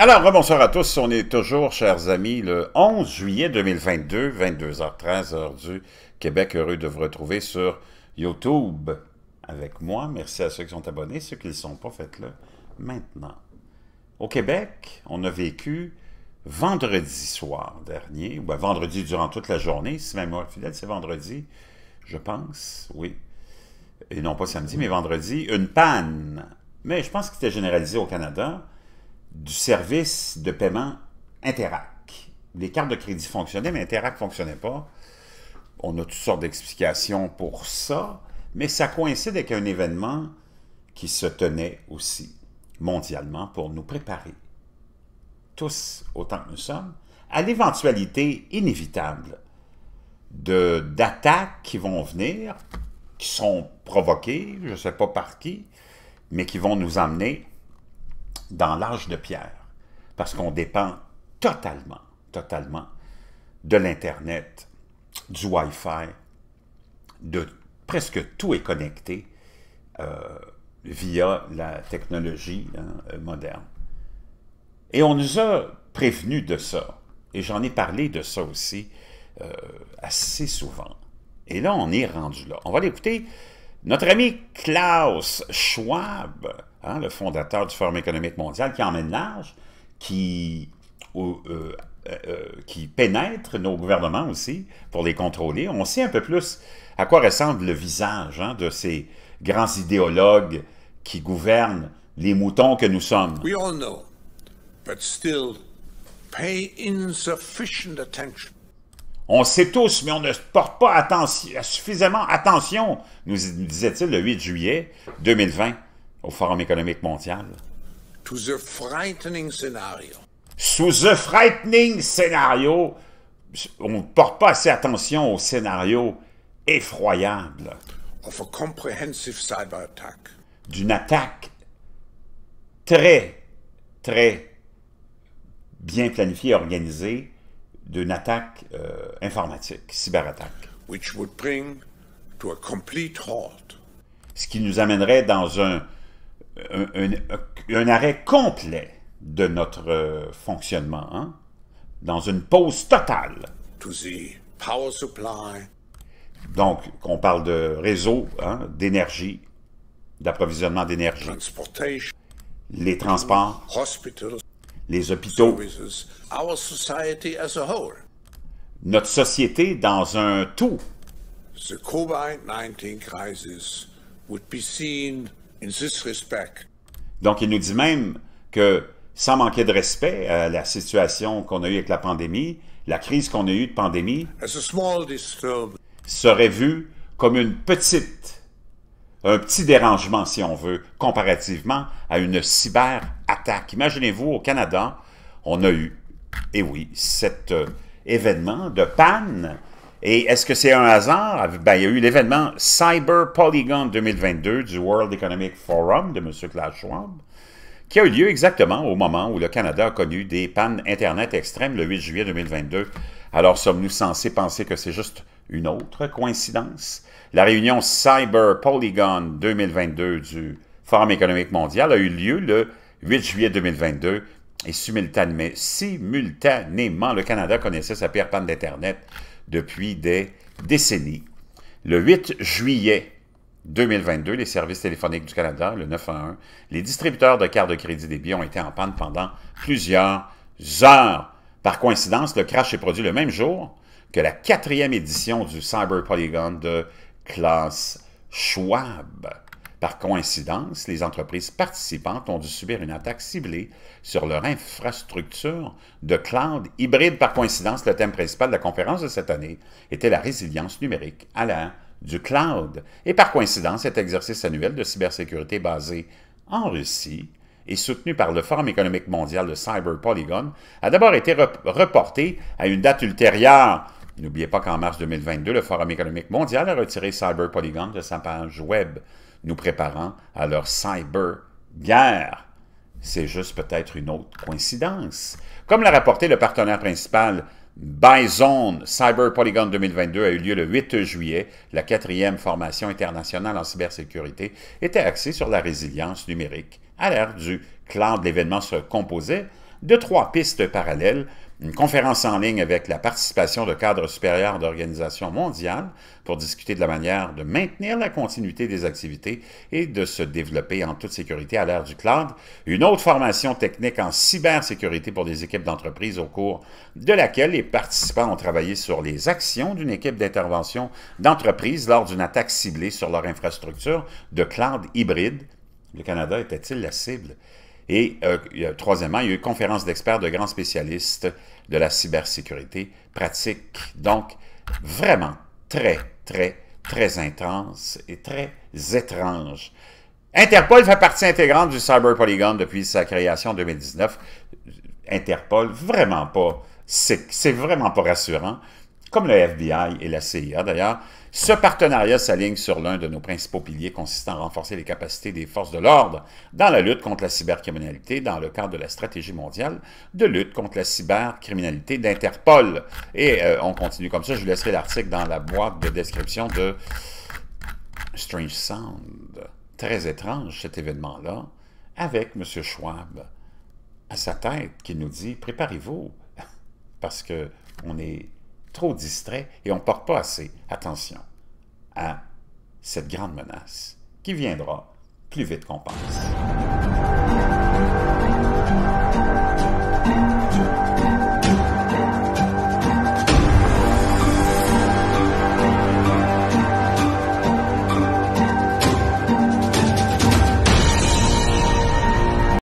Alors, bonsoir à tous. On est toujours, chers amis, le 11 juillet 2022, 22h13, heure du Québec. Heureux de vous retrouver sur YouTube avec moi. Merci à ceux qui sont abonnés. Ceux qui ne le sont pas, faites-le maintenant. Au Québec, on a vécu vendredi soir dernier, ou bien vendredi durant toute la journée, si même moi fidèle, c'est vendredi, je pense, oui. Et non pas samedi, mais vendredi, une panne. Mais je pense qu'il était généralisé au Canada du service de paiement Interac. Les cartes de crédit fonctionnaient, mais Interac ne fonctionnait pas. On a toutes sortes d'explications pour ça, mais ça coïncide avec un événement qui se tenait aussi mondialement pour nous préparer, tous autant que nous sommes, à l'éventualité inévitable d'attaques qui vont venir, qui sont provoquées, je ne sais pas par qui, mais qui vont nous emmener dans l'âge de pierre, parce qu'on dépend totalement, totalement de l'Internet, du Wi-Fi, de presque tout est connecté euh, via la technologie hein, euh, moderne. Et on nous a prévenus de ça, et j'en ai parlé de ça aussi euh, assez souvent. Et là, on est rendu là. On va l'écouter. Notre ami Klaus Schwab, Hein, le fondateur du Forum économique mondial, qui emmène l'âge, qui, euh, euh, euh, qui pénètre nos gouvernements aussi pour les contrôler. On sait un peu plus à quoi ressemble le visage hein, de ces grands idéologues qui gouvernent les moutons que nous sommes. On sait tous, mais on ne porte pas attention, suffisamment attention, nous disait-il le 8 juillet 2020 au Forum économique mondial. Sous the frightening effrayant, on ne porte pas assez attention au scénario effroyable. D'une attaque très, très bien planifiée et organisée d'une attaque euh, informatique, cyberattaque. Ce qui nous amènerait dans un un, arrêt complet de notre euh, fonctionnement, hein, dans une pause totale. Donc, qu'on parle de réseau, hein, d'énergie, d'approvisionnement d'énergie, les transports, les hôpitaux, notre société dans un tout. The COVID-19 crisis would be donc, il nous dit même que, sans manquer de respect à la situation qu'on a eue avec la pandémie, la crise qu'on a eue de pandémie serait vue comme une petite, un petit dérangement, si on veut, comparativement à une cyberattaque. Imaginez-vous, au Canada, on a eu, et oui, cet euh, événement de panne et est-ce que c'est un hasard? Ben, il y a eu l'événement Cyber Polygon 2022 du World Economic Forum de M. Klaus Schwab, qui a eu lieu exactement au moment où le Canada a connu des pannes Internet extrêmes le 8 juillet 2022. Alors, sommes-nous censés penser que c'est juste une autre coïncidence? La réunion Cyber Polygon 2022 du Forum économique mondial a eu lieu le 8 juillet 2022 et simultanément, simultanément le Canada connaissait sa pire panne d'Internet depuis des décennies. Le 8 juillet 2022, les services téléphoniques du Canada, le 911, les distributeurs de cartes de crédit débit ont été en panne pendant plusieurs heures. Par coïncidence, le crash est produit le même jour que la quatrième édition du Cyber Polygon de classe Schwab. Par coïncidence, les entreprises participantes ont dû subir une attaque ciblée sur leur infrastructure de cloud hybride. Par coïncidence, le thème principal de la conférence de cette année était la résilience numérique à l'ère du cloud. Et par coïncidence, cet exercice annuel de cybersécurité basé en Russie et soutenu par le Forum économique mondial de Cyber a d'abord été reporté à une date ultérieure. N'oubliez pas qu'en mars 2022, le Forum économique mondial a retiré Cyber de sa page web nous préparant à leur cyber-guerre. C'est juste peut-être une autre coïncidence. Comme l'a rapporté le partenaire principal Bison Cyber Polygon 2022 a eu lieu le 8 juillet. La quatrième formation internationale en cybersécurité était axée sur la résilience numérique. À l'ère du cloud, l'événement se composait de trois pistes parallèles, une conférence en ligne avec la participation de cadres supérieurs d'organisations mondiales pour discuter de la manière de maintenir la continuité des activités et de se développer en toute sécurité à l'ère du cloud, une autre formation technique en cybersécurité pour des équipes d'entreprise au cours de laquelle les participants ont travaillé sur les actions d'une équipe d'intervention d'entreprise lors d'une attaque ciblée sur leur infrastructure de cloud hybride. Le Canada était-il la cible? Et euh, troisièmement, il y a eu une conférence d'experts de grands spécialistes de la cybersécurité pratique. Donc, vraiment très, très, très intense et très étrange. Interpol fait partie intégrante du Cyber Polygon depuis sa création en 2019. Interpol, vraiment pas, c'est vraiment pas rassurant comme le FBI et la CIA d'ailleurs, ce partenariat s'aligne sur l'un de nos principaux piliers consistant à renforcer les capacités des forces de l'ordre dans la lutte contre la cybercriminalité dans le cadre de la stratégie mondiale de lutte contre la cybercriminalité d'Interpol. Et euh, on continue comme ça. Je vous laisserai l'article dans la boîte de description de Strange Sound. Très étrange cet événement-là, avec M. Schwab à sa tête qui nous dit « Préparez-vous, parce que on est trop distrait et on ne porte pas assez attention à cette grande menace qui viendra plus vite qu'on pense.